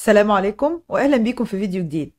السلام عليكم واهلا بيكم في فيديو جديد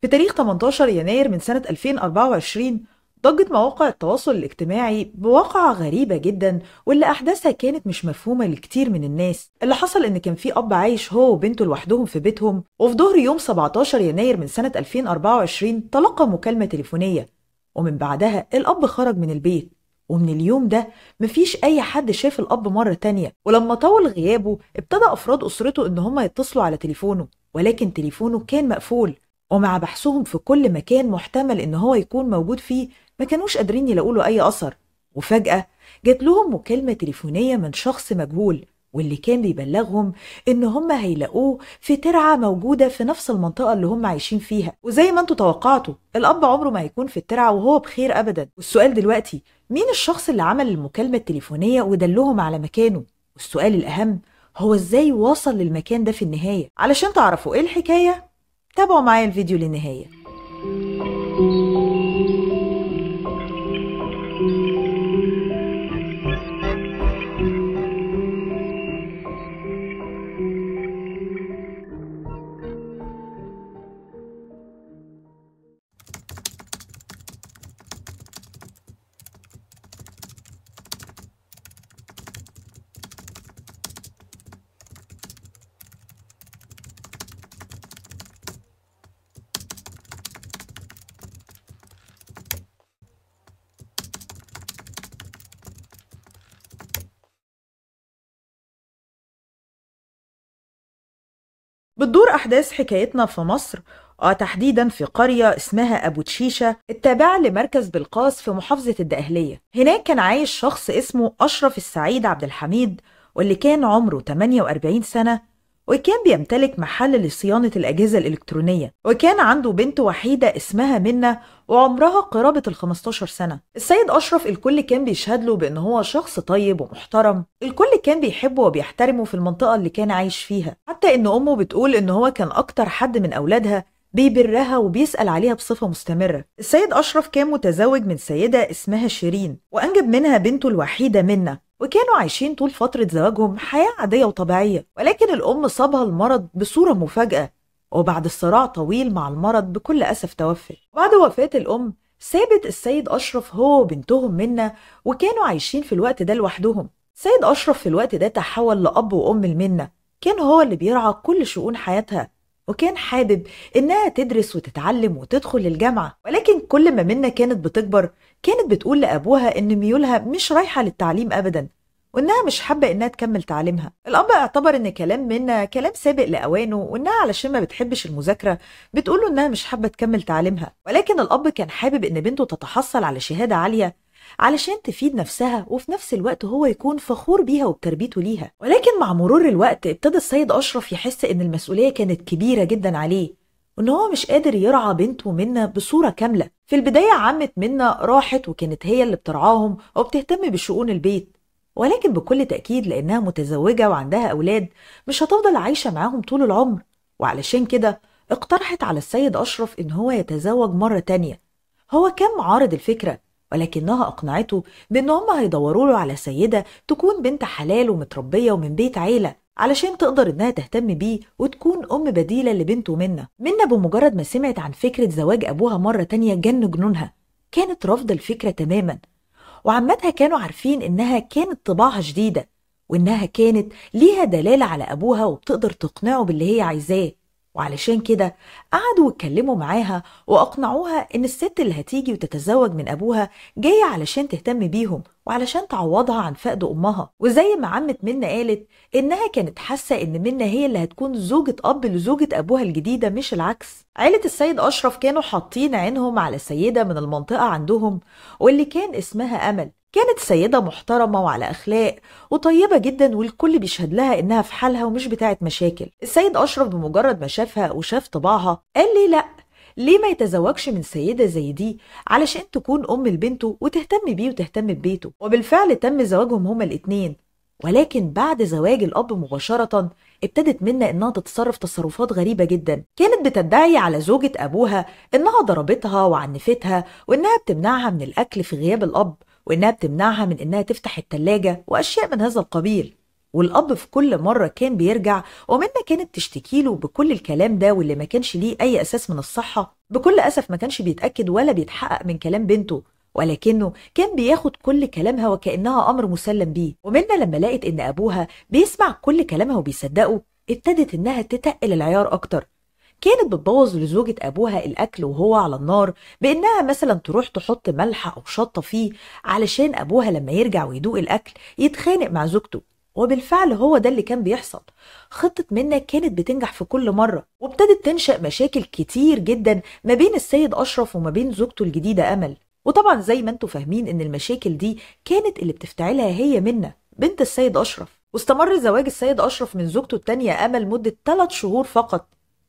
في تاريخ 18 يناير من سنة 2024 ضجت مواقع التواصل الاجتماعي بواقعة غريبة جدا واللي أحداثها كانت مش مفهومة لكتير من الناس اللي حصل إن كان في أب عايش هو وبنته لوحدهم في بيتهم وفي ظهر يوم 17 يناير من سنة 2024 تلقى مكالمة تليفونية ومن بعدها الأب خرج من البيت ومن اليوم ده مفيش أي حد شاف الأب مرة تانية ولما طول غيابه ابتدى أفراد أسرته إن هما يتصلوا على تليفونه ولكن تليفونه كان مقفول ومع بحثهم في كل مكان محتمل إن هو يكون موجود فيه ما كانوش قادرين يلاقوا له أي أثر وفجأة جات لهم مكالمة تليفونية من شخص مجهول واللي كان بيبلغهم ان هما هيلاقوه في ترعه موجوده في نفس المنطقه اللي هما عايشين فيها وزي ما انتوا توقعتوا الاب عمره ما هيكون في الترعه وهو بخير ابدا والسؤال دلوقتي مين الشخص اللي عمل المكالمة التليفونية ودلهم على مكانه؟ والسؤال الأهم هو إزاي وصل للمكان ده في النهاية؟ علشان تعرفوا إيه الحكاية تابعوا معايا الفيديو للنهاية أحداث حكايتنا في مصر وتحديدا آه، في قرية اسمها أبو تشيشة التابعة لمركز بلقاس في محافظة الدقهلية هناك كان عايش شخص اسمه أشرف السعيد عبد الحميد واللي كان عمره 48 سنة وكان بيمتلك محل لصيانة الأجهزة الإلكترونية وكان عنده بنت وحيدة اسمها منة وعمرها قرابة ال 15 سنة السيد أشرف الكل كان بيشهد له بأن هو شخص طيب ومحترم الكل كان بيحبه وبيحترمه في المنطقة اللي كان عايش فيها حتى إن أمه بتقول إن هو كان أكتر حد من أولادها بيبرها وبيسأل عليها بصفة مستمرة السيد أشرف كان متزوج من سيدة اسمها شيرين وأنجب منها بنته الوحيدة منة وكانوا عايشين طول فترة زواجهم حياة عادية وطبيعية ولكن الأم صابها المرض بصورة مفاجأة وبعد صراع طويل مع المرض بكل أسف توفت بعد وفاة الأم سابت السيد أشرف هو وبنتهم منا وكانوا عايشين في الوقت ده لوحدهم سيد أشرف في الوقت ده تحول لأب وأم لمنة كان هو اللي بيرعى كل شؤون حياتها وكان حابب إنها تدرس وتتعلم وتدخل الجامعة ولكن كل ما منا كانت بتكبر كانت بتقول لأبوها إن ميولها مش رايحة للتعليم أبدا وإنها مش حابة إنها تكمل تعليمها الأب اعتبر إن كلام منا كلام سابق لأوانه وإنها علشان ما بتحبش المذاكرة له إنها مش حابة تكمل تعليمها ولكن الأب كان حابب إن بنته تتحصل على شهادة عالية علشان تفيد نفسها وفي نفس الوقت هو يكون فخور بيها وبتربيته ليها ولكن مع مرور الوقت ابتدى السيد أشرف يحس إن المسؤولية كانت كبيرة جدا عليه وإن هو مش قادر يرعى بنته منا بصورة كاملة في البداية عمت منا راحت وكانت هي اللي بترعاهم وبتهتم بشؤون البيت ولكن بكل تأكيد لأنها متزوجة وعندها أولاد مش هتفضل عايشة معاهم طول العمر وعلشان كده اقترحت على السيد أشرف إن هو يتزوج مرة تانية هو كان معارض الفكرة ولكنها أقنعته بإن هم هيدوروا له على سيدة تكون بنت حلال ومتربية ومن بيت عيلة علشان تقدر إنها تهتم بيه وتكون أم بديلة لبنته منة منة بمجرد ما سمعت عن فكرة زواج أبوها مرة تانية جن جنونها كانت رافضة الفكرة تماما وعمتها كانوا عارفين إنها كانت طباعها شديدة وإنها كانت ليها دلالة على أبوها وبتقدر تقنعه باللي هي عايزاه وعلشان كده قعدوا واتكلموا معاها واقنعوها ان الست اللي هتيجي وتتزوج من ابوها جايه علشان تهتم بيهم وعلشان تعوضها عن فقد امها وزي ما عمه منى قالت انها كانت حاسه ان منى هي اللي هتكون زوجة اب لزوجة ابوها الجديده مش العكس عيله السيد اشرف كانوا حاطين عينهم على سيده من المنطقه عندهم واللي كان اسمها امل كانت سيدة محترمة وعلى أخلاق وطيبة جدا والكل بيشهد لها إنها في حالها ومش بتاعة مشاكل السيد أشرف بمجرد ما شافها وشاف طباعها قال لي لأ ليه ما يتزوجش من سيدة زي دي علشان تكون أم لبنته وتهتم بيه وتهتم ببيته وبالفعل تم زواجهم هما الاتنين ولكن بعد زواج الأب مباشرة ابتدت منا إنها تتصرف تصرفات غريبة جدا كانت بتدعي على زوجة أبوها إنها ضربتها وعنفتها وإنها بتمنعها من الأكل في غياب الأب وإنها بتمنعها من إنها تفتح التلاجة وأشياء من هذا القبيل والأب في كل مرة كان بيرجع ومنى كانت تشتكي له بكل الكلام ده واللي ما كانش ليه أي أساس من الصحة بكل أسف ما كانش بيتأكد ولا بيتحقق من كلام بنته ولكنه كان بياخد كل كلامها وكأنها أمر مسلم بيه ومنى لما لقت إن أبوها بيسمع كل كلامها وبيصدقه ابتدت إنها تتقل العيار أكتر كانت بتبوظ لزوجة أبوها الأكل وهو على النار بإنها مثلا تروح تحط ملح أو شطة فيه علشان أبوها لما يرجع ويدوق الأكل يتخانق مع زوجته وبالفعل هو ده اللي كان بيحصل خطة منا كانت بتنجح في كل مرة وابتدت تنشأ مشاكل كتير جدا ما بين السيد أشرف وما بين زوجته الجديدة أمل وطبعا زي ما انتم فاهمين ان المشاكل دي كانت اللي بتفتعلها هي منا بنت السيد أشرف واستمر زواج السيد أشرف من زوجته التانية أمل مدة 3 شهور فقط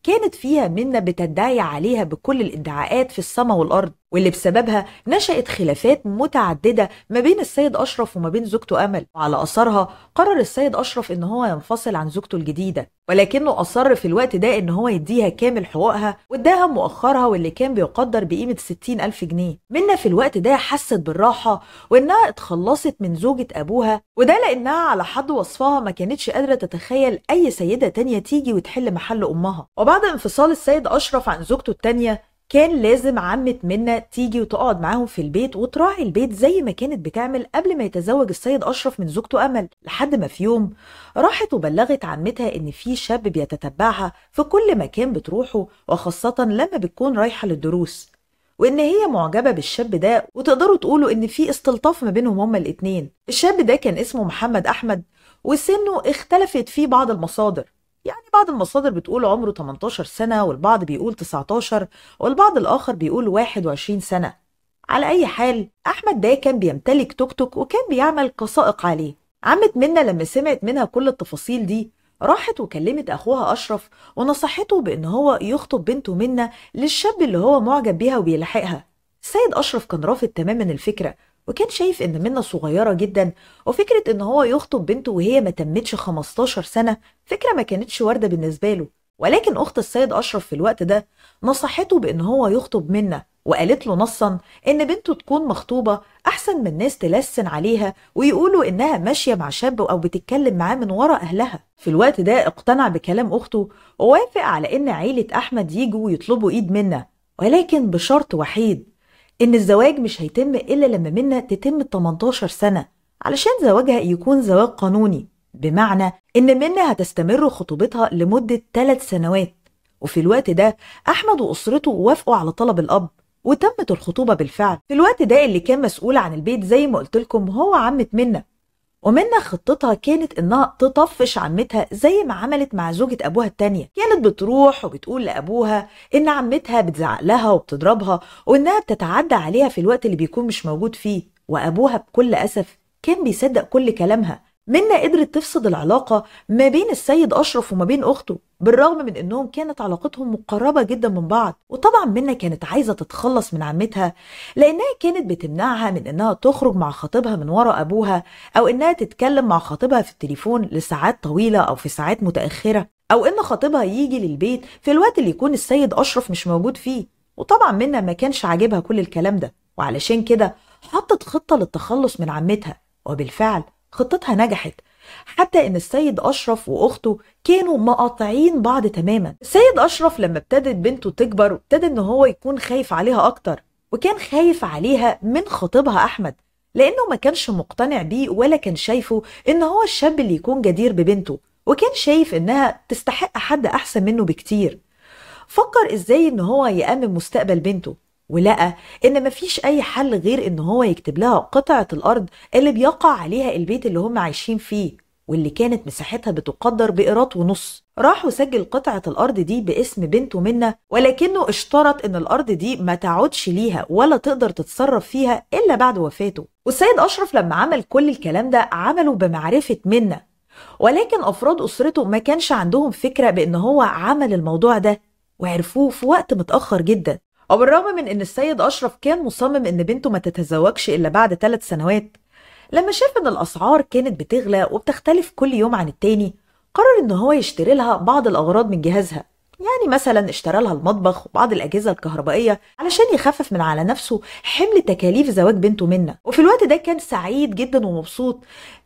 كانت فيها منا بتدعي عليها بكل الادعاءات في السماء والارض واللي بسببها نشأت خلافات متعددة ما بين السيد أشرف وما بين زوجته أمل وعلى أثرها قرر السيد أشرف إن هو ينفصل عن زوجته الجديدة ولكنه أصر في الوقت ده إن هو يديها كامل حقوقها واداها مؤخرها واللي كان بيقدر بقيمة 60 ألف جنيه منا في الوقت ده حست بالراحة وإنها اتخلصت من زوجة أبوها وده لأنها على حد وصفها ما كانتش قادرة تتخيل أي سيدة تانية تيجي وتحل محل أمها وبعد بعد انفصال السيد أشرف عن زوجته التانية كان لازم عمة منة تيجي وتقعد معاهم في البيت وتراعي البيت زي ما كانت بتعمل قبل ما يتزوج السيد أشرف من زوجته أمل لحد ما في يوم راحت وبلغت عمتها إن في شاب بيتتبعها في كل مكان بتروحه وخاصة لما بتكون رايحة للدروس وإن هي معجبة بالشاب ده وتقدروا تقولوا إن في استلطاف ما بينهم هما الاتنين الشاب ده كان اسمه محمد أحمد وسنه اختلفت فيه بعض المصادر يعني بعض المصادر بتقول عمره 18 سنة والبعض بيقول 19 والبعض الآخر بيقول 21 سنة على أي حال أحمد ده كان بيمتلك توك توك وكان بيعمل قصائق عليه عمة منا لما سمعت منها كل التفاصيل دي راحت وكلمت أخوها أشرف ونصحته بإن هو يخطب بنته منا للشاب اللي هو معجب بيها وبيلحقها سيد أشرف كان رافض تماما الفكرة وكان شايف ان منه صغيره جدا وفكره ان هو يخطب بنته وهي ما تمتش 15 سنه فكره ما كانتش وارده بالنسبه له ولكن اخت السيد اشرف في الوقت ده نصحته بان هو يخطب منه وقالت له نصا ان بنته تكون مخطوبه احسن من ناس تلسن عليها ويقولوا انها ماشيه مع شاب او بتتكلم معاه من ورا اهلها في الوقت ده اقتنع بكلام اخته ووافق على ان عيله احمد يجوا ويطلبوا ايد منه ولكن بشرط وحيد إن الزواج مش هيتم إلا لما منا تتم 18 سنة علشان زواجها يكون زواج قانوني بمعنى إن منا هتستمر خطوبتها لمدة 3 سنوات وفي الوقت ده أحمد وأسرته وافقوا على طلب الأب وتمت الخطوبة بالفعل في الوقت ده اللي كان مسؤول عن البيت زي ما قلت لكم هو عمة منا ومنا خطتها كانت إنها تطفش عمتها زي ما عملت مع زوجة أبوها التانية كانت بتروح وبتقول لأبوها إن عمتها بتزعق لها وبتضربها وإنها بتتعدى عليها في الوقت اللي بيكون مش موجود فيه وأبوها بكل أسف كان بيصدق كل كلامها منا قدرت تفسد العلاقة ما بين السيد أشرف وما بين أخته بالرغم من أنهم كانت علاقتهم مقربة جدا من بعض وطبعا منا كانت عايزة تتخلص من عمتها لأنها كانت بتمنعها من أنها تخرج مع خطيبها من وراء أبوها أو أنها تتكلم مع خطيبها في التليفون لساعات طويلة أو في ساعات متأخرة أو أن خطيبها يجي للبيت في الوقت اللي يكون السيد أشرف مش موجود فيه وطبعا منا ما كانش عاجبها كل الكلام ده وعلشان كده حطت خطة للتخلص من عمتها وبالفعل خطتها نجحت حتى ان السيد اشرف واخته كانوا مقاطعين بعض تماما السيد اشرف لما ابتدت بنته تكبر ابتدى ان هو يكون خايف عليها اكتر وكان خايف عليها من خطيبها احمد لانه ما كانش مقتنع بيه ولا كان شايفه ان هو الشاب اللي يكون جدير ببنته وكان شايف انها تستحق حد احسن منه بكتير فكر ازاي ان هو يامن مستقبل بنته ولقى ان مفيش اي حل غير ان هو يكتب لها قطعه الارض اللي بيقع عليها البيت اللي هم عايشين فيه واللي كانت مساحتها بتقدر بقيراط ونص راح وسجل قطعة الأرض دي باسم بنته منة ولكنه اشترط إن الأرض دي ما تعودش ليها ولا تقدر تتصرف فيها إلا بعد وفاته والسيد أشرف لما عمل كل الكلام ده عمله بمعرفة منة ولكن أفراد أسرته ما كانش عندهم فكرة بإن هو عمل الموضوع ده وعرفوه في وقت متأخر جدا وبالرغم من أن السيد أشرف كان مصمم أن بنته ما تتزوجش إلا بعد ثلاث سنوات لما شاف أن الأسعار كانت بتغلى وبتختلف كل يوم عن التاني قرر أن هو يشتري لها بعض الأغراض من جهازها يعني مثلا اشترى لها المطبخ وبعض الأجهزة الكهربائية علشان يخفف من على نفسه حمل تكاليف زواج بنته منه وفي الوقت ده كان سعيد جدا ومبسوط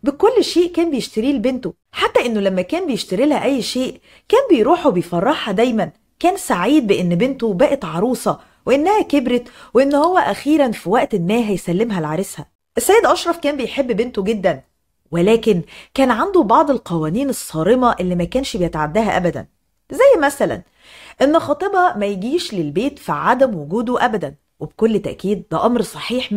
بكل شيء كان بيشتريه لبنته حتى انه لما كان بيشتري لها اي شيء كان بيروح وبيفرحها دايما كان سعيد بان بنته بقت عروسه وإنها كبرت وإن هو أخيرا في وقت ما هيسلمها لعريسها السيد أشرف كان بيحب بنته جدا ولكن كان عنده بعض القوانين الصارمة اللي ما كانش بيتعداها أبدا زي مثلا إن خطيبها ما يجيش للبيت في عدم وجوده أبدا وبكل تأكيد ده أمر صحيح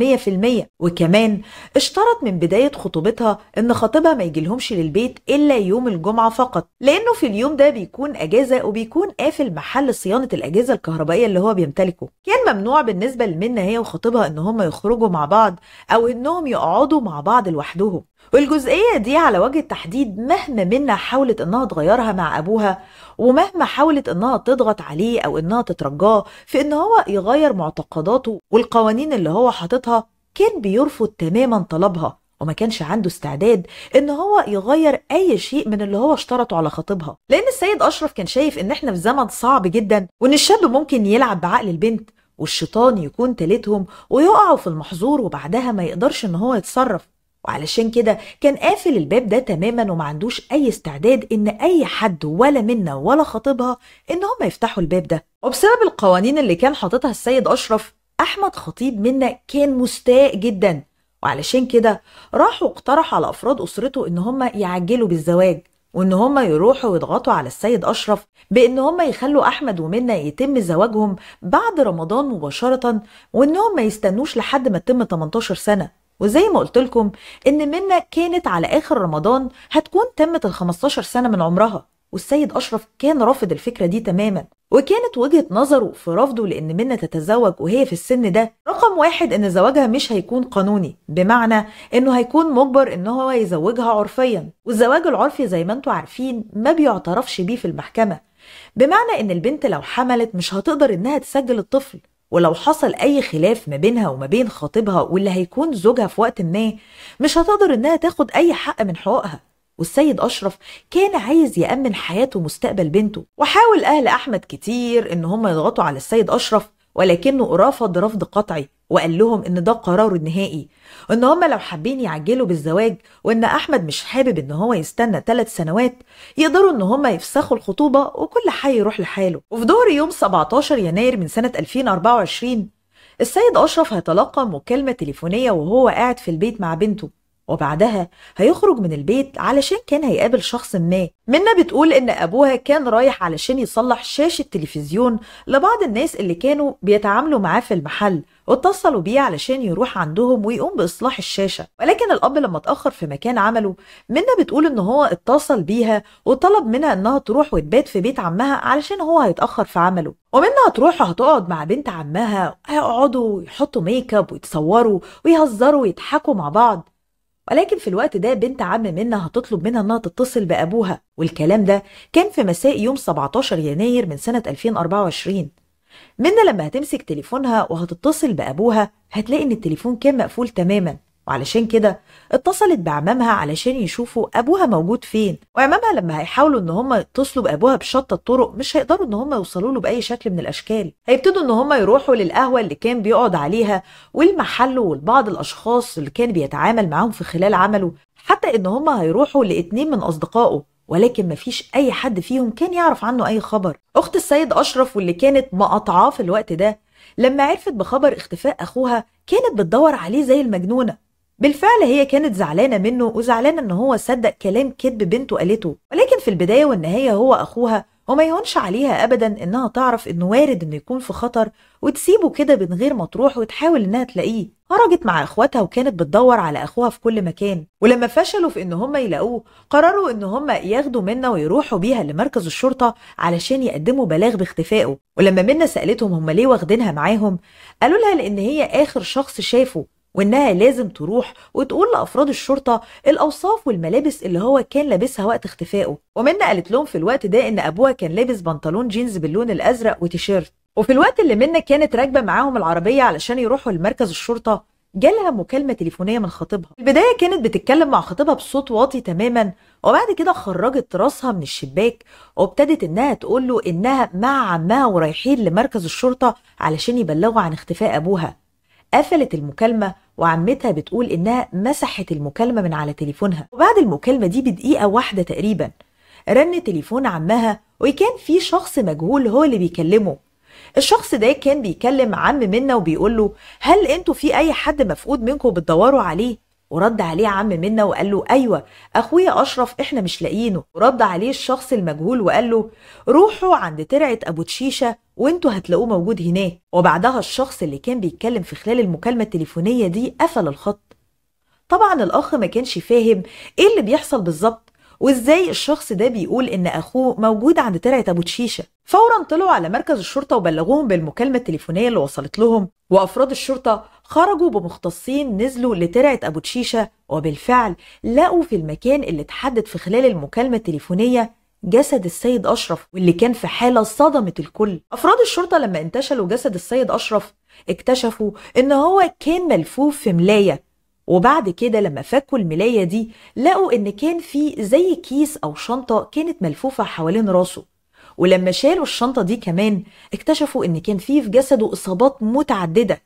100% وكمان اشترط من بداية خطوبتها إن خطيبها ما يجيلهمش للبيت إلا يوم الجمعة فقط لأنه في اليوم ده بيكون أجازة وبيكون قافل محل صيانة الأجهزة الكهربائية اللي هو بيمتلكه كان ممنوع بالنسبة لمنة هي وخطيبها إن هم يخرجوا مع بعض أو إنهم يقعدوا مع بعض لوحدهم والجزئية دي على وجه التحديد مهما منا حاولت إنها تغيرها مع أبوها ومهما حاولت إنها تضغط عليه أو إنها تترجاه في إن هو يغير معتقداته والقوانين اللي هو حاططها كان بيرفض تماما طلبها وما كانش عنده استعداد ان هو يغير اي شيء من اللي هو اشترطه على خطيبها لان السيد اشرف كان شايف ان احنا في زمن صعب جدا وان الشاب ممكن يلعب بعقل البنت والشيطان يكون تالتهم ويقعوا في المحظور وبعدها ما يقدرش ان هو يتصرف وعلشان كده كان قافل الباب ده تماما ومعندوش اي استعداد ان اي حد ولا منا ولا خطيبها ان هم يفتحوا الباب ده وبسبب القوانين اللي كان حاططها السيد اشرف احمد خطيب منا كان مستاء جدا وعلشان كده راح واقترح على افراد اسرته ان هم يعجلوا بالزواج وان هم يروحوا يضغطوا على السيد اشرف بان هم يخلوا احمد ومنا يتم زواجهم بعد رمضان مباشره وان هم ما يستنوش لحد ما تتم 18 سنه وزي ما قلت لكم ان منا كانت على اخر رمضان هتكون تمت ال 15 سنه من عمرها والسيد اشرف كان رافض الفكره دي تماما وكانت وجهه نظره في رفضه لان منا تتزوج وهي في السن ده رقم واحد ان زواجها مش هيكون قانوني بمعنى انه هيكون مجبر ان هو يزوجها عرفيا والزواج العرفي زي ما انتم عارفين ما بيعترفش بيه في المحكمه بمعنى ان البنت لو حملت مش هتقدر انها تسجل الطفل ولو حصل أي خلاف ما بينها وما بين خطيبها واللي هيكون زوجها في وقت ما مش هتقدر إنها تاخد أي حق من حقوقها والسيد أشرف كان عايز يأمن حياته ومستقبل بنته وحاول أهل أحمد كتير إن هم يضغطوا على السيد أشرف ولكنه رفض رفض قطعي وقال لهم ان ده قراره النهائي وان هم لو حابين يعجلوا بالزواج وان احمد مش حابب ان هو يستنى ثلاث سنوات يقدروا ان هم يفسخوا الخطوبه وكل حي يروح لحاله وفي ظهر يوم 17 يناير من سنه 2024 السيد اشرف هيتلقى مكالمه تليفونيه وهو قاعد في البيت مع بنته وبعدها هيخرج من البيت علشان كان هيقابل شخص ما منا بتقول ان ابوها كان رايح علشان يصلح شاشة تلفزيون لبعض الناس اللي كانوا بيتعاملوا معاه في المحل واتصلوا بيه علشان يروح عندهم ويقوم باصلاح الشاشه ولكن الاب لما اتاخر في مكان عمله منا بتقول ان هو اتصل بيها وطلب منها انها تروح وتبات في بيت عمها علشان هو هيتاخر في عمله ومنها هتروح هتقعد مع بنت عمها هيقعدوا يحطوا ميك اب ويتصوروا ويهزروا ويضحكوا مع بعض ولكن في الوقت ده بنت عم منة هتطلب منها انها تتصل بابوها والكلام ده كان في مساء يوم 17 يناير من سنة 2024 منى لما هتمسك تليفونها وهتتصل بابوها هتلاقي ان التليفون كان مقفول تماما وعلشان كده اتصلت بعمامها علشان يشوفوا ابوها موجود فين وعمامها لما هيحاولوا ان هم يتصلوا بابوها بشتى الطرق مش هيقدروا ان هم يوصلوا له باي شكل من الاشكال هيبتدوا ان هم يروحوا للقهوه اللي كان بيقعد عليها والمحل ولبعض الاشخاص اللي كان بيتعامل معاهم في خلال عمله حتى ان هم هيروحوا لاتنين من اصدقائه ولكن مفيش اي حد فيهم كان يعرف عنه اي خبر اخت السيد اشرف واللي كانت مقاطعاه في الوقت ده لما عرفت بخبر اختفاء اخوها كانت بتدور عليه زي المجنونه بالفعل هي كانت زعلانة منه وزعلانة إن هو صدق كلام كذب بنته قالته ولكن في البداية والنهاية هو أخوها وما يهونش عليها أبدا إنها تعرف إنه وارد إنه يكون في خطر وتسيبه كده من غير ما تروح وتحاول إنها تلاقيه خرجت مع إخواتها وكانت بتدور على أخوها في كل مكان ولما فشلوا في إن هم يلاقوه قرروا إن هم ياخدوا منة ويروحوا بيها لمركز الشرطة علشان يقدموا بلاغ باختفائه ولما منة سألتهم هم ليه واخدينها معاهم قالوا لها لأن هي آخر شخص شافه وإنها لازم تروح وتقول لأفراد الشرطة الأوصاف والملابس اللي هو كان لابسها وقت اختفائه ومنى قالت لهم في الوقت ده إن أبوها كان لابس بنطلون جينز باللون الأزرق وتيشيرت وفي الوقت اللي منى كانت راكبة معاهم العربية علشان يروحوا لمركز الشرطة جالها مكالمة تليفونية من خطيبها البداية كانت بتتكلم مع خطيبها بصوت واطي تماما وبعد كده خرجت راسها من الشباك وابتدت انها تقول له انها مع عمها ورايحين لمركز الشرطة علشان يبلغوا عن اختفاء ابوها قفلت المكالمة وعمتها بتقول إنها مسحت المكالمة من على تليفونها وبعد المكالمة دي بدقيقة واحدة تقريبا رن تليفون عمها وكان في شخص مجهول هو اللي بيكلمه الشخص ده كان بيكلم عم منا وبيقول له هل انتوا في اي حد مفقود منكم بتدوروا عليه ورد عليه عم منا وقال له ايوه اخويا اشرف احنا مش لاقيينه ورد عليه الشخص المجهول وقال له روحوا عند ترعه ابو تشيشه وانتوا هتلاقوه موجود هناك وبعدها الشخص اللي كان بيتكلم في خلال المكالمة التليفونية دي قفل الخط طبعا الأخ ما كانش فاهم ايه اللي بيحصل بالظبط وازاي الشخص ده بيقول ان اخوه موجود عند ترعه ابو تشيشه فورا طلعوا على مركز الشرطه وبلغوهم بالمكالمه التليفونيه اللي وصلت لهم وافراد الشرطه خرجوا بمختصين نزلوا لترعه ابو تشيشه وبالفعل لقوا في المكان اللي اتحدد في خلال المكالمه التليفونيه جسد السيد أشرف واللي كان في حالة صدمت الكل أفراد الشرطة لما انتشلوا جسد السيد أشرف اكتشفوا إن هو كان ملفوف في ملاية وبعد كده لما فكوا الملاية دي لقوا إن كان في زي كيس أو شنطة كانت ملفوفة حوالين راسه ولما شالوا الشنطة دي كمان اكتشفوا إن كان فيه في جسده إصابات متعددة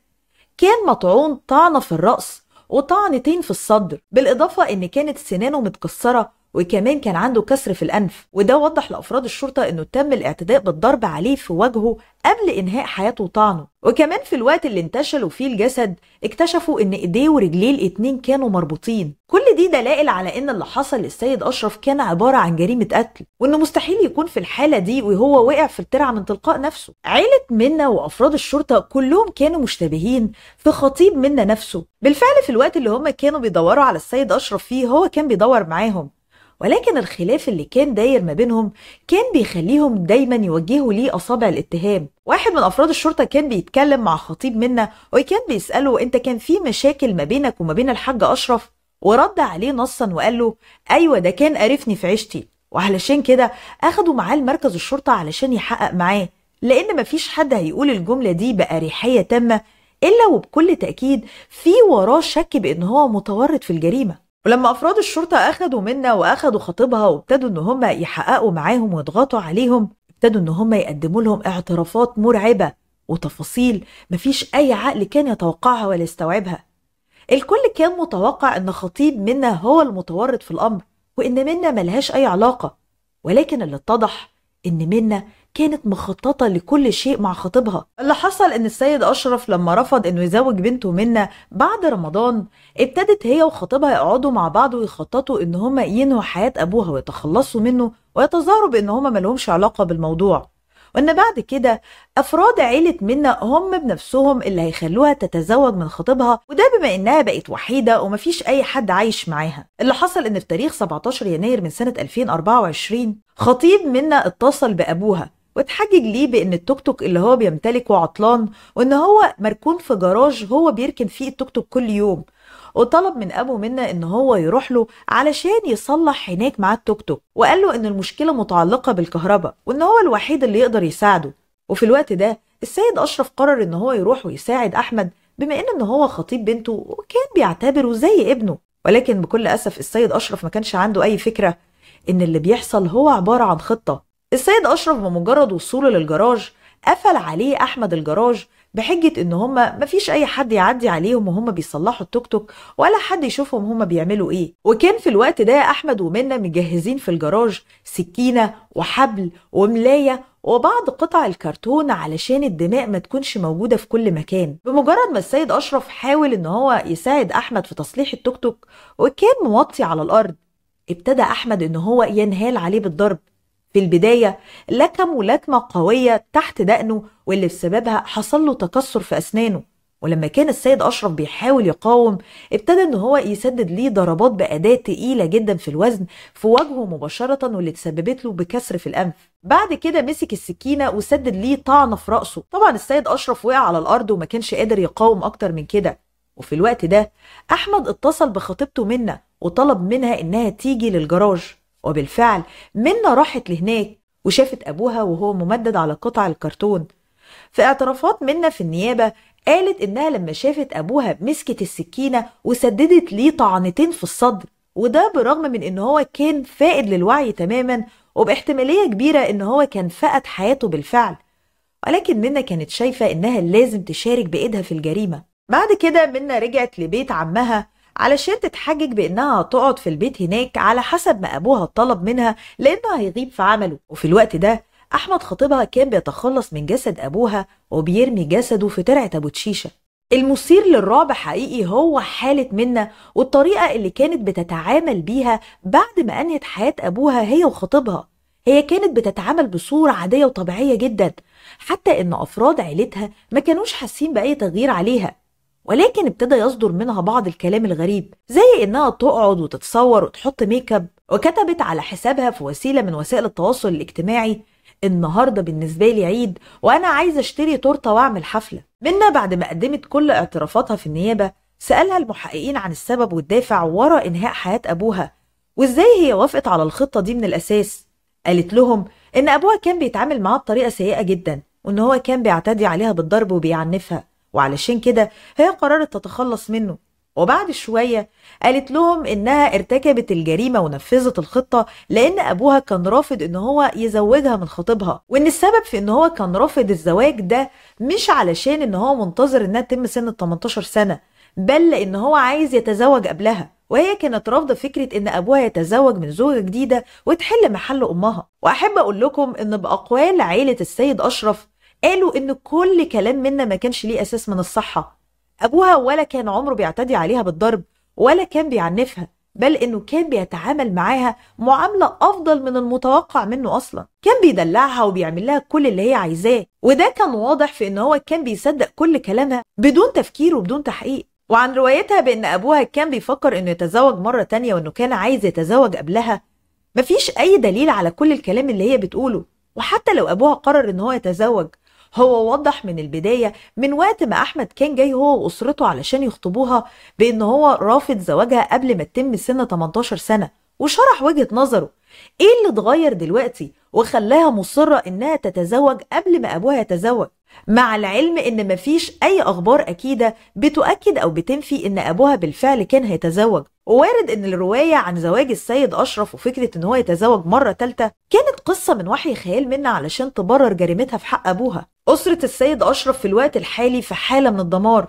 كان مطعون طعنة في الرأس وطعنتين في الصدر بالإضافة إن كانت سنانه متكسرة وكمان كان عنده كسر في الأنف وده وضح لأفراد الشرطة أنه تم الاعتداء بالضرب عليه في وجهه قبل إنهاء حياته طعنه وكمان في الوقت اللي انتشلوا فيه الجسد اكتشفوا ان ايديه ورجليه الاتنين كانوا مربوطين كل دي دلائل على ان اللي حصل للسيد اشرف كان عباره عن جريمه قتل وانه مستحيل يكون في الحاله دي وهو وقع في الترعه من تلقاء نفسه عيله منا وافراد الشرطه كلهم كانوا مشتبهين في خطيب منا نفسه بالفعل في الوقت اللي هم كانوا بيدوروا على السيد اشرف فيه هو كان بيدور معاهم ولكن الخلاف اللي كان داير ما بينهم كان بيخليهم دايما يوجهوا ليه أصابع الاتهام واحد من أفراد الشرطة كان بيتكلم مع خطيب منا وكان بيسأله أنت كان في مشاكل ما بينك وما بين الحاج أشرف ورد عليه نصا وقال له أيوة ده كان قرفني في عيشتي وعلشان كده أخدوا معاه لمركز الشرطة علشان يحقق معاه لأن مفيش حد هيقول الجملة دي بأريحية تامة إلا وبكل تأكيد في وراه شك بإن هو متورط في الجريمة ولما أفراد الشرطة أخدوا منا وأخدوا خطيبها وابتدوا إن هم يحققوا معاهم ويضغطوا عليهم ابتدوا إن هم يقدموا لهم اعترافات مرعبة وتفاصيل مفيش أي عقل كان يتوقعها ولا يستوعبها الكل كان متوقع إن خطيب منا هو المتورط في الأمر وإن منا ملهاش أي علاقة ولكن اللي اتضح إن منا كانت مخططه لكل شيء مع خطيبها اللي حصل ان السيد اشرف لما رفض انه يزوج بنته منى بعد رمضان ابتدت هي وخطيبها يقعدوا مع بعض ويخططوا ان هما ينهوا حياه ابوها ويتخلصوا منه ويتظاهروا بان هما ملهمش علاقه بالموضوع وان بعد كده افراد عيله منا هم بنفسهم اللي هيخلوها تتزوج من خطيبها وده بما انها بقت وحيده ومفيش اي حد عايش معاها اللي حصل ان في تاريخ 17 يناير من سنه 2024 خطيب منا اتصل بابوها واتحجج ليه بان التوك توك اللي هو بيمتلكه عطلان وان هو مركون في جراج هو بيركن فيه التوك توك كل يوم وطلب من ابو منا ان هو يروح له علشان يصلح هناك معاه التوك توك وقال له ان المشكله متعلقه بالكهرباء وان هو الوحيد اللي يقدر يساعده وفي الوقت ده السيد اشرف قرر ان هو يروح ويساعد احمد بما ان ان هو خطيب بنته وكان بيعتبره زي ابنه ولكن بكل اسف السيد اشرف ما كانش عنده اي فكره ان اللي بيحصل هو عباره عن خطه السيد أشرف بمجرد وصوله للجراج قفل عليه أحمد الجراج بحجة إن هما مفيش أي حد يعدي عليهم وهما بيصلحوا التوك توك ولا حد يشوفهم هما بيعملوا إيه وكان في الوقت ده أحمد ومنة مجهزين في الجراج سكينة وحبل وملاية وبعض قطع الكرتون علشان الدماء ما تكونش موجودة في كل مكان بمجرد ما السيد أشرف حاول إن هو يساعد أحمد في تصليح التوك توك وكان موطي على الأرض ابتدى أحمد إن هو ينهال عليه بالضرب في البداية لكم لكمة قوية تحت دقنه واللي بسببها حصل له تكسر في أسنانه ولما كان السيد أشرف بيحاول يقاوم ابتدى إن هو يسدد ليه ضربات بأداة تقيلة جدا في الوزن في وجهه مباشرة واللي تسببت له بكسر في الأنف بعد كده مسك السكينة وسدد ليه طعنة في رأسه طبعا السيد أشرف وقع على الأرض وما كانش قادر يقاوم أكتر من كده وفي الوقت ده أحمد اتصل بخطيبته منة وطلب منها إنها تيجي للجراج وبالفعل منا راحت لهناك وشافت أبوها وهو ممدد على قطع الكرتون في اعترافات منا في النيابة قالت إنها لما شافت أبوها مسكت السكينة وسددت ليه طعنتين في الصدر وده برغم من إن هو كان فائد للوعي تماما وباحتمالية كبيرة إن هو كان فقد حياته بالفعل ولكن منا كانت شايفة إنها لازم تشارك بإيدها في الجريمة بعد كده منا رجعت لبيت عمها علشان تتحجج بانها هتقعد في البيت هناك على حسب ما ابوها طلب منها لانه هيغيب في عمله وفي الوقت ده احمد خطيبها كان بيتخلص من جسد ابوها وبيرمي جسده في ترعه ابو تشيشه المثير للرعب حقيقي هو حالة منا والطريقة اللي كانت بتتعامل بيها بعد ما أنهت حياة أبوها هي وخطيبها هي كانت بتتعامل بصورة عادية وطبيعية جدا حتى إن أفراد عيلتها ما كانوش حاسين بأي تغيير عليها ولكن ابتدى يصدر منها بعض الكلام الغريب زي انها تقعد وتتصور وتحط ميك اب وكتبت على حسابها في وسيله من وسائل التواصل الاجتماعي النهارده بالنسبه لي عيد وانا عايزه اشتري تورته واعمل حفله منا بعد ما قدمت كل اعترافاتها في النيابه سالها المحققين عن السبب والدافع ورا انهاء حياه ابوها وازاي هي وافقت على الخطه دي من الاساس قالت لهم ان ابوها كان بيتعامل معاها بطريقه سيئه جدا وان هو كان بيعتدي عليها بالضرب وبيعنفها وعلشان كده هي قررت تتخلص منه وبعد شوية قالت لهم إنها ارتكبت الجريمة ونفذت الخطة لأن أبوها كان رافض إن هو يزوجها من خطيبها وإن السبب في إن هو كان رافض الزواج ده مش علشان إن هو منتظر إنها تتم سن ال 18 سنة بل لأن هو عايز يتزوج قبلها وهي كانت رافضه فكره ان ابوها يتزوج من زوجه جديده وتحل محل امها واحب اقول لكم ان باقوال عيله السيد اشرف قالوا ان كل كلام منا ما كانش ليه اساس من الصحه ابوها ولا كان عمره بيعتدي عليها بالضرب ولا كان بيعنفها بل انه كان بيتعامل معاها معامله افضل من المتوقع منه اصلا كان بيدلعها وبيعمل لها كل اللي هي عايزاه وده كان واضح في ان هو كان بيصدق كل كلامها بدون تفكير وبدون تحقيق وعن روايتها بان ابوها كان بيفكر انه يتزوج مره تانية وانه كان عايز يتزوج قبلها مفيش اي دليل على كل الكلام اللي هي بتقوله وحتى لو ابوها قرر ان هو يتزوج هو وضح من البداية من وقت ما أحمد كان جاي هو وأسرته علشان يخطبوها بإن هو رافض زواجها قبل ما تتم سن 18 سنة وشرح وجهة نظره إيه اللي اتغير دلوقتي وخلاها مصرة إنها تتزوج قبل ما أبوها يتزوج مع العلم إن مفيش أي أخبار أكيدة بتؤكد أو بتنفي إن أبوها بالفعل كان هيتزوج ووارد ان الروايه عن زواج السيد اشرف وفكره ان هو يتزوج مره تالته كانت قصه من وحي خيال منا علشان تبرر جريمتها في حق ابوها اسره السيد اشرف في الوقت الحالي في حاله من الدمار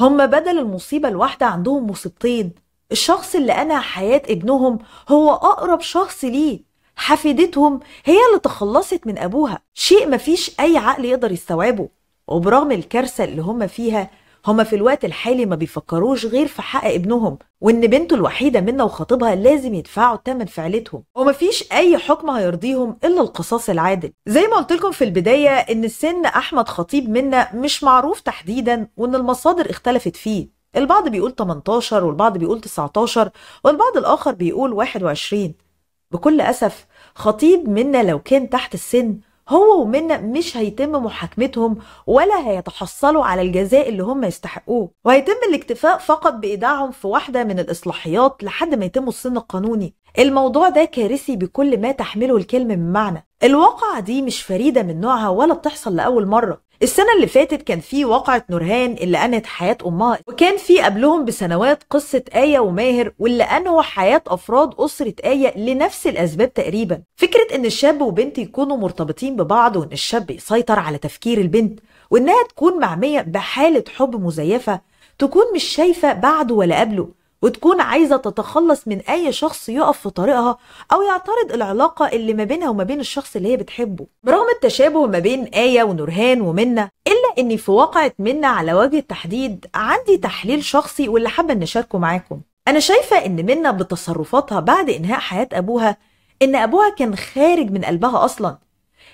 هم بدل المصيبه الواحده عندهم مصيبتين الشخص اللي أنا حياة ابنهم هو أقرب شخص ليه حفيدتهم هي اللي تخلصت من أبوها شيء مفيش أي عقل يقدر يستوعبه وبرغم الكارثة اللي هم فيها هما في الوقت الحالي ما بيفكروش غير في حق ابنهم وان بنته الوحيده منا وخطيبها لازم يدفعوا الثمن في عيلتهم ومفيش اي حكم هيرضيهم الا القصاص العادل زي ما قلت لكم في البدايه ان سن احمد خطيب منا مش معروف تحديدا وان المصادر اختلفت فيه البعض بيقول 18 والبعض بيقول 19 والبعض الآخر بيقول 21 بكل أسف خطيب منا لو كان تحت السن هو ومنا مش هيتم محاكمتهم ولا هيتحصلوا على الجزاء اللي هم يستحقوه وهيتم الاكتفاء فقط بإيداعهم في واحدة من الإصلاحيات لحد ما يتم السن القانوني الموضوع ده كارثي بكل ما تحمله الكلمة من معنى الواقعة دي مش فريدة من نوعها ولا بتحصل لأول مرة السنة اللي فاتت كان في واقعة نورهان اللي أنهت حياة أمها وكان في قبلهم بسنوات قصة آية وماهر واللي أنهوا حياة أفراد أسرة آية لنفس الأسباب تقريبا فكرة إن الشاب وبنت يكونوا مرتبطين ببعض وإن الشاب يسيطر على تفكير البنت وإنها تكون معمية بحالة حب مزيفة تكون مش شايفة بعده ولا قبله وتكون عايزة تتخلص من أي شخص يقف في طريقها أو يعترض العلاقة اللي ما بينها وما بين الشخص اللي هي بتحبه برغم التشابه ما بين آية ونورهان ومنة إلا إني في واقعة منة على وجه التحديد عندي تحليل شخصي واللي حابة إن أشاركه معاكم أنا شايفة إن منة بتصرفاتها بعد إنهاء حياة أبوها إن أبوها كان خارج من قلبها أصلا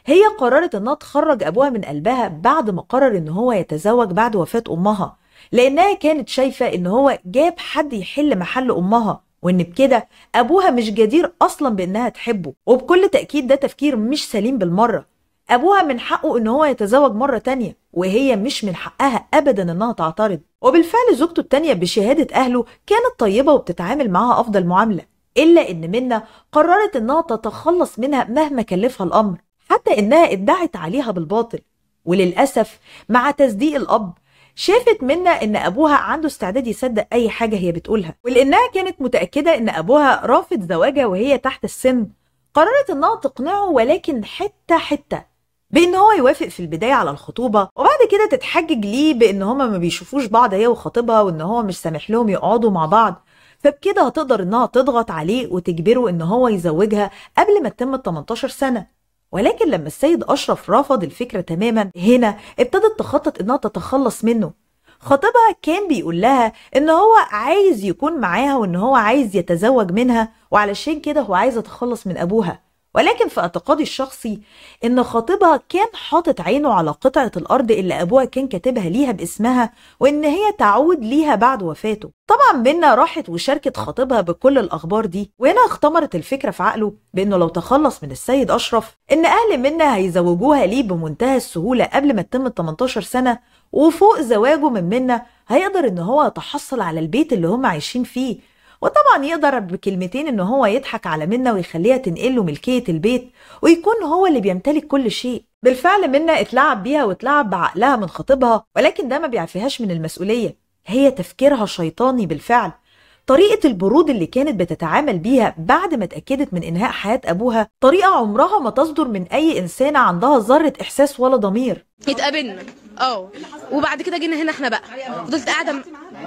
هي قررت إنها تخرج أبوها من قلبها بعد ما قرر إن هو يتزوج بعد وفاة أمها لانها كانت شايفه ان هو جاب حد يحل محل امها وان بكده ابوها مش جدير اصلا بانها تحبه وبكل تاكيد ده تفكير مش سليم بالمره ابوها من حقه ان هو يتزوج مره تانية وهي مش من حقها ابدا انها تعترض وبالفعل زوجته التانية بشهاده اهله كانت طيبه وبتتعامل معاها افضل معامله الا ان منا قررت انها تتخلص منها مهما كلفها الامر حتى انها ادعت عليها بالباطل وللاسف مع تصديق الاب شافت منا ان ابوها عنده استعداد يصدق اي حاجه هي بتقولها ولانها كانت متاكده ان ابوها رافض زواجها وهي تحت السن قررت انها تقنعه ولكن حته حته بان هو يوافق في البدايه على الخطوبه وبعد كده تتحجج ليه بان هما ما بيشوفوش بعض هي وخطيبها وان هو مش سامح لهم يقعدوا مع بعض فبكده هتقدر انها تضغط عليه وتجبره ان هو يزوجها قبل ما تتم ال 18 سنه ولكن لما السيد أشرف رفض الفكرة تماما هنا ابتدت تخطط إنها تتخلص منه خطيبها كان بيقول لها إن هو عايز يكون معاها وإن هو عايز يتزوج منها وعلشان كده هو عايز يتخلص من أبوها ولكن في اعتقادي الشخصي ان خطيبها كان حاطط عينه على قطعة الارض اللي ابوها كان كاتبها ليها باسمها وان هي تعود ليها بعد وفاته طبعا بينا راحت وشاركت خطيبها بكل الاخبار دي وهنا اختمرت الفكرة في عقله بانه لو تخلص من السيد اشرف ان اهل منا هيزوجوها ليه بمنتهى السهولة قبل ما تتم ال 18 سنة وفوق زواجه من منا هيقدر ان هو يتحصل على البيت اللي هم عايشين فيه وطبعا يقدر بكلمتين ان هو يضحك على منة ويخليها تنقله ملكية البيت ويكون هو اللي بيمتلك كل شيء بالفعل منة اتلعب بيها واتلعب بعقلها من خطيبها ولكن ده ما بيعفيهاش من المسؤولية هي تفكيرها شيطاني بالفعل طريقة البرود اللي كانت بتتعامل بيها بعد ما اتأكدت من إنهاء حياة أبوها طريقة عمرها ما تصدر من أي إنسانة عندها ذرة إحساس ولا ضمير اتقابلنا اه وبعد كده جينا هنا احنا بقى فضلت قاعده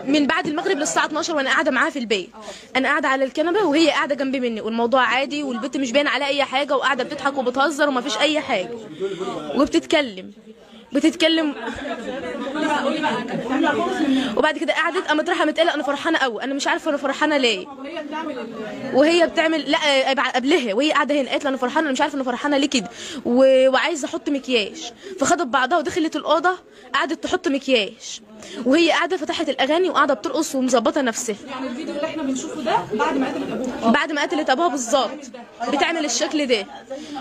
من بعد المغرب للساعه 12 وانا قاعده معاها في البيت انا قاعده على الكنبه وهي قاعده جنبي مني والموضوع عادي والبنت مش باين عليها اي حاجه وقاعده بتضحك وبتهزر ومفيش اي حاجه وبتتكلم بتتكلم وبعد كده قعدت قامت رايحه متقلقه انا فرحانه قوي انا مش عارفه انا فرحانه ليه وهي بتعمل لا قبلها وهي قاعده هنا قالت لي انا فرحانه انا مش عارفه انا فرحانه ليه كده وعايزه احط مكياج فخدت بعضها ودخلت الاوضه قعدت تحط مكياج وهي قاعده فتحت الاغاني وقاعده بترقص ومظبطه نفسها يعني الفيديو اللي احنا بنشوفه ده بعد ما قتلت ابوها بعد ما قتلت ابوها بالظبط بتعمل الشكل ده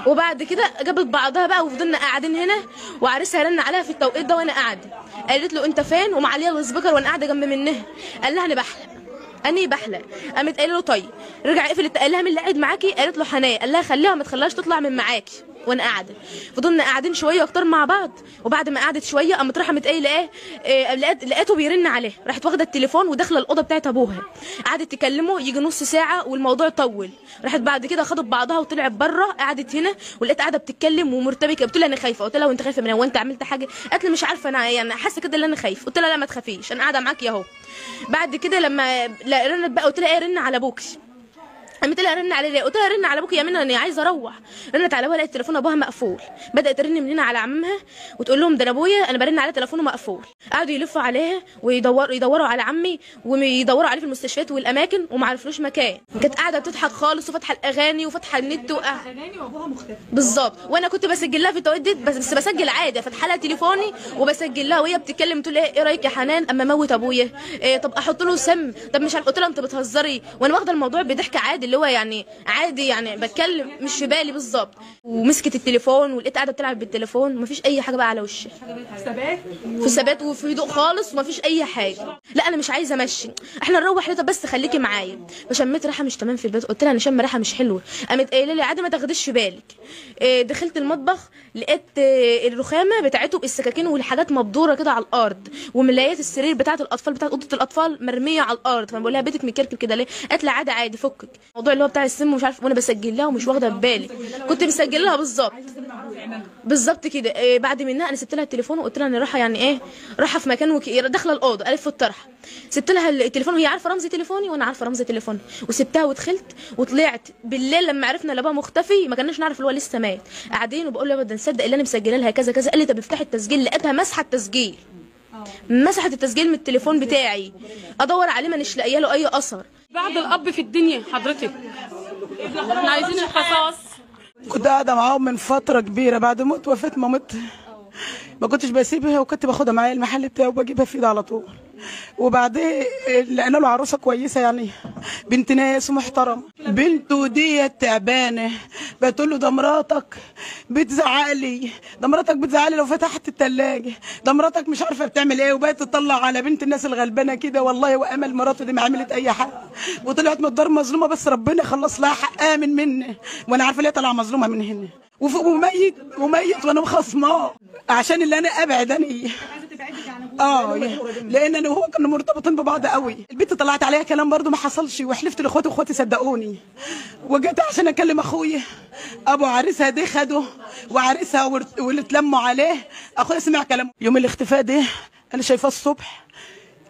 وبعد كده جابت بعضها بقى وفضلنا قاعدين هنا وعريسها رن عليها في التوقيت ده وانا قاعده قالت له انت فين ومعليه السبيكر وانا قاعده جنب منها قال لها انا بحلق اني بحلق قامت قايله له طيب رجع اقفل قال لها مين اللي قاعد معاكي قالت له حنان قال لها خليها ما تخليهاش تطلع من معاكي وانا قاعده فضلنا قاعدين شويه اكتر مع بعض وبعد ما قعدت شويه قامت راحت قايله ايه, إيه، لقيته بيرن عليها راحت واخده التليفون وداخله الاوضه بتاعت ابوها قعدت تكلمه يجي نص ساعه والموضوع طول راحت بعد كده خدت بعضها وطلعت بره قعدت هنا ولقيت قاعده بتتكلم ومرتبكه قلت لها انا خايفه قلت لها وانت خايفه من إيه؟ هو انت عملت حاجه قالت لي مش عارفه انا يعني حاسه كده ان انا خايف قلت لها لا ما تخافيش انا قاعده معاكي اهو بعد كده لما رنت بقى قلت لها ايه رن على ابوكي قامت لها رن على قلت لها رن على ابوك يا منى انا عايزه اروح رنت على ابوها لقت تليفون ابوها مقفول بدات ترن منين على عمها وتقول لهم ده انا ابويا انا برن على تليفونه مقفول قعدوا يلفوا عليها ويدوروا يدوروا على عمي ويدوروا عليه في المستشفيات والاماكن وما عرفلوش مكان كانت قاعده بتضحك خالص وفاتحه الاغاني وفاتحه النت اغاني وابوها مختفي بالظبط وانا كنت بسجل لها في التوديت بس, بس بسجل عادي فاتحه لها تليفوني وبسجل لها وهي بتتكلم تقول ايه رايك يا حنان اما اموت ابويا إيه طب احط له سم طب مش عارف قلت لها انت بتهزري وانا واخده الموضوع بضحك عادي اللي هو يعني عادي يعني بتكلم مش في بالي بالظبط ومسكت التليفون ولقيت قاعده بتلعب بالتليفون مفيش اي حاجه بقى على وشها ثبات في ثبات وفي هدوء خالص ومفيش اي حاجه لا انا مش عايزه امشي احنا نروح طب بس خليكي معايا فشميت ريحه مش تمام في البيت قلت لها انا شم ريحه مش حلوه قامت قايله لي عادي ما تاخديش في بالك آه، دخلت المطبخ لقيت آه، الرخامه بتاعته السكاكين والحاجات مبدوره كده على الارض وملايات السرير بتاعه الاطفال بتاعه اوضه الاطفال مرميه على الارض فبقول لها بيتك مكركب كده ليه قالت لي عادي عادي فكك الموضوع اللي هو بتاع السم ومش عارف وانا بسجل لها ومش واخده بالي كنت مسجل لها بالظبط بالظبط كده إيه بعد منها انا سبت لها التليفون وقلت لها ان رايحه يعني ايه رايحه في مكان وك... داخله الاوضه الف الطرحه سبت لها التليفون وهي عارفه رمز تليفوني وانا عارفه رمز تليفوني وسبتها ودخلت وطلعت بالليل لما عرفنا ان مختفي ما كناش نعرف اللي هو لسه مات قاعدين وبقول لها ابدا نصدق اللي انا مسجله لها كذا كذا قال لي طب افتحي التسجيل لقيتها مسحه التسجيل اه. مسحت التسجيل من التليفون بتاعي ادور عليه ما لاقيه له اي اثر بعد الاب في الدنيا حضرتك احنا عايزين الحصاص كنت قاعده معاهم من فتره كبيره بعد موت وفاه مامتي ما كنتش بسيبها وكنت باخدها معايا المحل بتاعي وبجيبها في ايدي على طول وبعدين لقينا له عروسه كويسه يعني بنت ناس محترمه بنته ديت تعبانه بتقول له ده مراتك بتزعق لي ده مراتك بتزعق لي لو فتحت الثلاجه ده مراتك مش عارفه بتعمل ايه وبقت تطلع على بنت الناس الغلبانه كده والله وامل مراته دي ما عملت اي حاجه وطلعت من الدار مظلومه بس ربنا خلص لها حقها من مني وانا عارفه ليه طالعه مظلومه من هنا وميت وميت وانا مخصماه عشان اللي انا ابعد انا اه لان انا وهو كنا مرتبطين ببعض قوي البنت طلعت عليها كلام برضو ما حصلش وحلفت لاخواتي واخواتي صدقوني وجيت عشان اكلم اخويا ابو عريسها دي خده وعريسها واللي اتلموا عليه اخويا سمع كلامه يوم الاختفاء ده انا شايفاه الصبح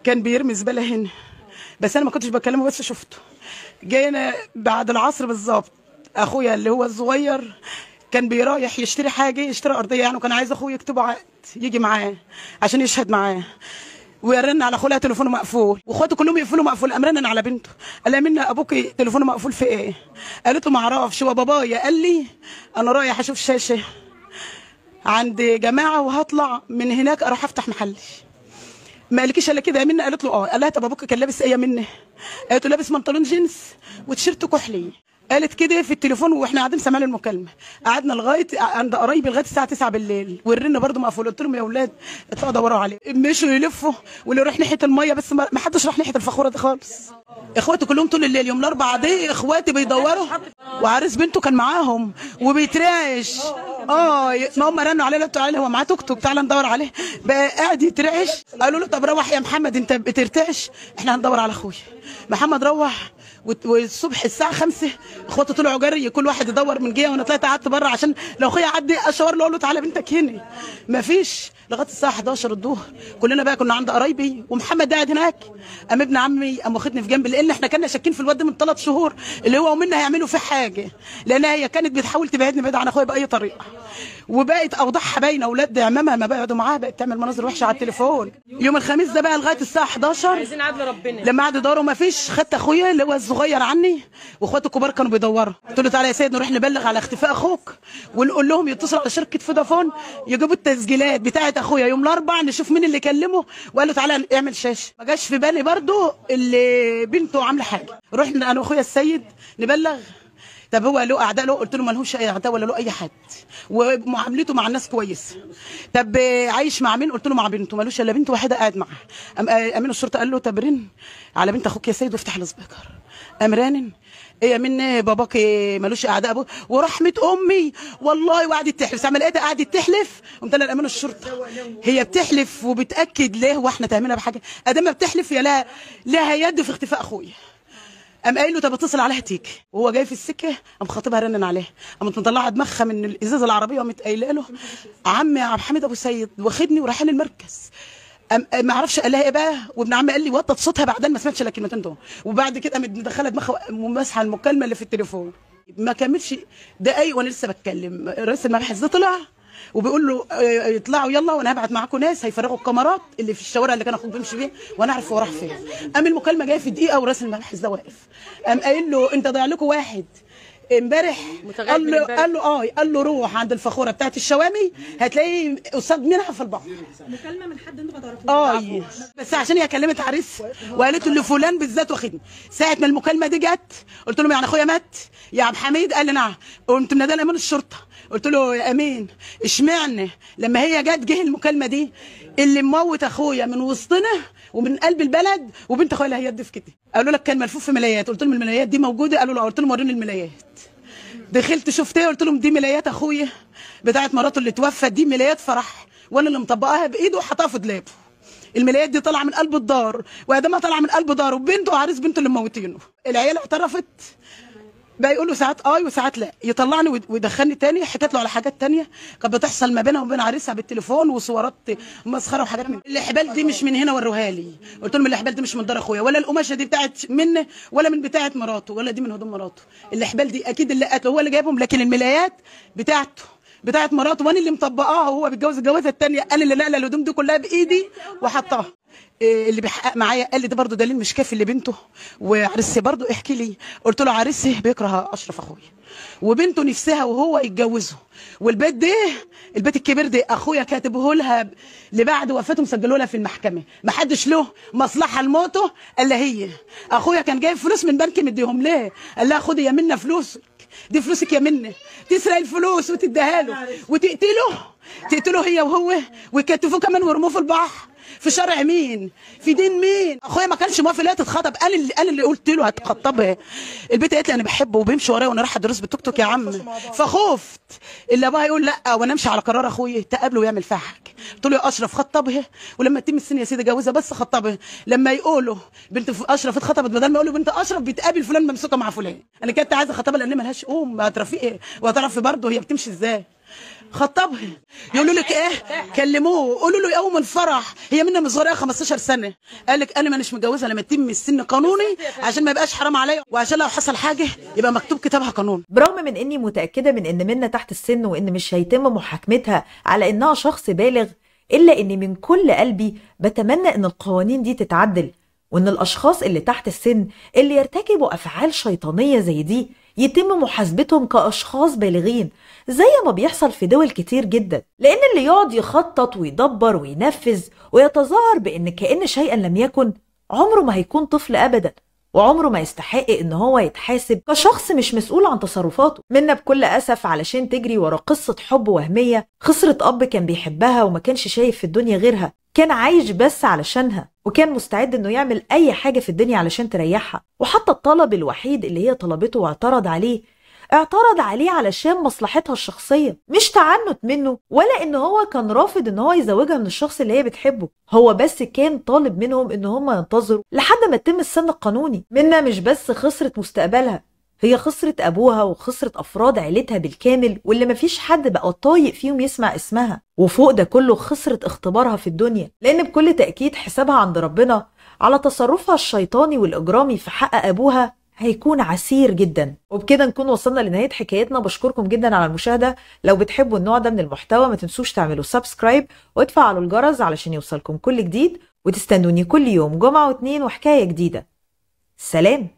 كان بيرمي زباله هنا بس انا ما كنتش بكلمه بس شفته جينا بعد العصر بالظبط اخويا اللي هو الصغير كان بيرايح يشتري حاجه يشتري ارضيه يعني وكان عايز اخوه يكتبه عقد يجي معاه عشان يشهد معاه ويرن على اخوها تليفونه مقفول واخواته كلهم يقفلوا مقفول قام على بنته قال لها منى ابوك تليفونه مقفول في ايه قالت له ما اعرفش هو بابايا قال لي انا رايح اشوف شاشه عند جماعه وهطلع من هناك اروح افتح محلي ما قالكيش الا كده يا منى قالت له اه قال لها طب ابوك كان لابس ايه يا منى قالت له لابس بنطلون جينز وتيشيرت كحلي قالت كده في التليفون واحنا قاعدين سامعين المكالمه قعدنا لغايه عند قرايبي لغايه الساعه 9 بالليل والرن برده مقفول قلت لهم يا اولاد اطلعوا دوروا عليه مشوا يلفوا واللي راح ناحيه الميه بس ما حدش راح ناحيه الفخوره دي خالص اخواتي كلهم طول الليل يوم الاربعاء دي اخواتي بيدوروا وعريس بنته كان معاهم وبيترعش اه ما هم رنوا عليه قالوا تعالى هو معاه توك توك تعالى ندور عليه بقى قاعد يترعش قالوا له طب روح يا محمد انت بترتعش احنا هندور على اخويا محمد روح والصبح الساعه خمسة اخواتي طلعوا جري كل واحد يدور من جهه وانا طلعت قعدت بره عشان لو اخويا عدي اشاور له اقول له تعالى بنتك هنا مفيش لغايه الساعه 11 الظهر كلنا بقى كنا عند قرايبي ومحمد قاعد هناك قام ابن عمي قام واخدني في جنب لان احنا كنا شاكين في الواد من ثلاث شهور اللي هو ومنا هيعملوا فيه حاجه لان هي كانت بتحاول تبعدني بعيد عن اخويا باي طريقه وبقت اوضاعها باينه اولاد عمامها ما بقعدوا معاها بقت تعمل مناظر وحشه على التليفون يوم الخميس ده بقى لغايه الساعه 11 عايزين عدل ربنا لما قعدوا يدوروا ما فيش خدت اخويا اللي هو الصغير عني واخواته الكبار كانوا بيدوروا قلت له تعالى يا سيد نروح نبلغ على اختفاء اخوك ونقول لهم يتصلوا على شركه فودافون يجيبوا التسجيلات بتاعت مات اخويا يوم الاربع نشوف مين اللي كلمه وقال له تعالى اعمل شاشه ما جاش في بالي برضو اللي بنته عامله حاجه رحنا انا واخويا السيد نبلغ طب هو له اعداء له قلت له لهوش اي اعداء ولا له اي حد ومعاملته مع الناس كويسه طب عايش مع مين قلت له مع بنته لهوش الا بنت واحده قاعد معاه آه، امين الشرطه قال له طب رن على بنت اخوك يا سيد وافتح السبيكر قام إيه يا من باباك ملوش اعداء ابو ورحمه امي والله وقعدت تحلف ساعه ما لقيتها قعدت تحلف قمت انا الامانه الشرطه هي بتحلف وبتاكد ليه واحنا تهمنا بحاجه ادام بتحلف يا لها لها يد في اختفاء اخويا قام قايل له طب اتصل عليها تيجي وهو جاي في السكه قام خاطبها رنن عليها قامت مطلعه دماغها من الازازه العربيه وقامت قايله له عمي عبد حميد ابو سيد واخدني ورايحين المركز ما اعرفش قالها ايه بقى وابن عمي قال لي وطت صوتها بعدين ما سمعتش الا كلمتين دول وبعد كده مدخله دماغها ومسحه المكالمه اللي في التليفون ما كملش دقايق وانا لسه بتكلم رئيس المباحث ده طلع وبيقول له آه، آه، اطلعوا يلا وانا هبعت معاكم ناس هيفرغوا الكاميرات اللي في الشوارع اللي كان اخوك بيمشي بيها وانا اعرف هو راح فين قام المكالمه جايه في دقيقه وراس المباحث ده واقف قام قايل له انت ضيع لكم واحد امبارح قال له قال له اه قال له روح عند الفخوره بتاعت الشوامي هتلاقي قصاد منها في البحر مكالمه من حد انتوا ما تعرفوش اه بس عشان هي كلمت عريس وقالت له فلان بالذات واخدني ساعه ما المكالمه دي جت قلت لهم يعني اخويا مات يا عبد الحميد قال لي نعم قمت منادي امين الشرطه قلت له يا امين اشمعنى لما هي جت جه المكالمه دي اللي موت اخويا من وسطنا ومن قلب البلد وبنت اخويا اللي هي في قالوا لك كان ملفوف في ملايات قلت لهم الملايات دي موجوده قالوا له قلت لهم وريني الملايات دخلت شفتها قلت لهم دي ملايات اخويا بتاعت مراته اللي توفت دي ملايات فرح وانا اللي مطبقاها بايده وحطها في دلابه الملايات دي طالعه من قلب الدار وادامها طالعه من قلب دار وبنته وعريس بنته اللي موتينه العيال اعترفت بقى يقول له ساعات اي آه وساعات لا يطلعني ويدخلني تاني حتت له على حاجات تانية كانت بتحصل ما بينها وبين عريسها بالتليفون وصورات مسخره وحاجات من الحبال دي مش من هنا وروها لي قلت لهم الحبال دي مش من دار اخويا ولا القماشه دي بتاعت منه ولا من بتاعه مراته ولا دي من هدوم مراته الحبال دي اكيد اللي قاتله هو اللي جايبهم لكن الملايات بتاعته بتاعت مراته وانا اللي مطبقاها وهو بيتجوز الجوازه الثانيه انا اللي نقل الهدوم دي كلها بايدي وحطها إيه، اللي بيحقق معايا قال لي ده برضه دليل مش كافي لبنته وعرسي برضه احكي لي قلت له عريسي بيكره اشرف اخويا وبنته نفسها وهو يتجوزه والبيت ده البيت الكبير ده اخويا كاتبه لها لبعد وفاته مسجله لها في المحكمه ما حدش له مصلحه لموته الا هي اخويا كان جايب فلوس من بنك مديهم ليه قال لها خدي يا منا فلوسك دي فلوسك يا منه تسرق الفلوس وتديها له وتقتله تقتله هي وهو ويكتفوه كمان ويرموه في البحر في شرع مين في دين مين اخويا ما كانش موافق لا تتخطب قال اللي قال اللي قلت له هتخطبها البنت قالت لي انا بحبه وبيمشي ورايا وانا رايحه ادرس بالتوك توك يا عم فخفت الا ابوها يقول لا وانا امشي على قرار اخويا تقابله ويعمل فيها حاجه قلت له يا اشرف خطبها ولما تتم السن يا سيدي جوزها بس خطبها لما يقولوا بنت اشرف اتخطبت بدل ما يقولوا بنت اشرف بتقابل فلان ممسوكه مع فلان انا كنت عايزه اخطبها لان لهاش ام هترفيه وهتعرف برضه هي بتمشي ازاي خطبها يقولوا لك ايه كلموه قولوا له يوم الفرح هي منه من صغيره 15 سنه قال لك انا مانيش متجوزه لما يتم السن قانوني عشان ما يبقاش حرام عليا وعشان لو حصل حاجه يبقى مكتوب كتابها قانون برغم من اني متاكده من ان منه تحت السن وان مش هيتم محاكمتها على انها شخص بالغ الا اني من كل قلبي بتمنى ان القوانين دي تتعدل وان الاشخاص اللي تحت السن اللي يرتكبوا افعال شيطانيه زي دي يتم محاسبتهم كأشخاص بالغين زي ما بيحصل في دول كتير جدا لأن اللي يقعد يخطط ويدبر وينفذ ويتظاهر بأن كأن شيئا لم يكن عمره ما هيكون طفل أبدا وعمره ما يستحق ان هو يتحاسب كشخص مش مسؤول عن تصرفاته منا بكل اسف علشان تجري ورا قصه حب وهميه خسرت اب كان بيحبها وما كانش شايف في الدنيا غيرها كان عايش بس علشانها وكان مستعد انه يعمل اي حاجه في الدنيا علشان تريحها وحتى الطلب الوحيد اللي هي طلبته واعترض عليه اعترض عليه علشان مصلحتها الشخصيه مش تعنت منه ولا ان هو كان رافض ان هو يزوجها من الشخص اللي هي بتحبه هو بس كان طالب منهم ان هم ينتظروا لحد ما تتم السن القانوني منا مش بس خسرت مستقبلها هي خسرت ابوها وخسرت افراد عيلتها بالكامل واللي مفيش حد بقى طايق فيهم يسمع اسمها وفوق ده كله خسرت اختبارها في الدنيا لان بكل تاكيد حسابها عند ربنا على تصرفها الشيطاني والاجرامي في حق ابوها هيكون عسير جدا وبكده نكون وصلنا لنهايه حكايتنا بشكركم جدا على المشاهده لو بتحبوا النوع ده من المحتوى ما تنسوش تعملوا سبسكرايب وتفعلوا الجرس علشان يوصلكم كل جديد وتستنوني كل يوم جمعه واثنين وحكايه جديده سلام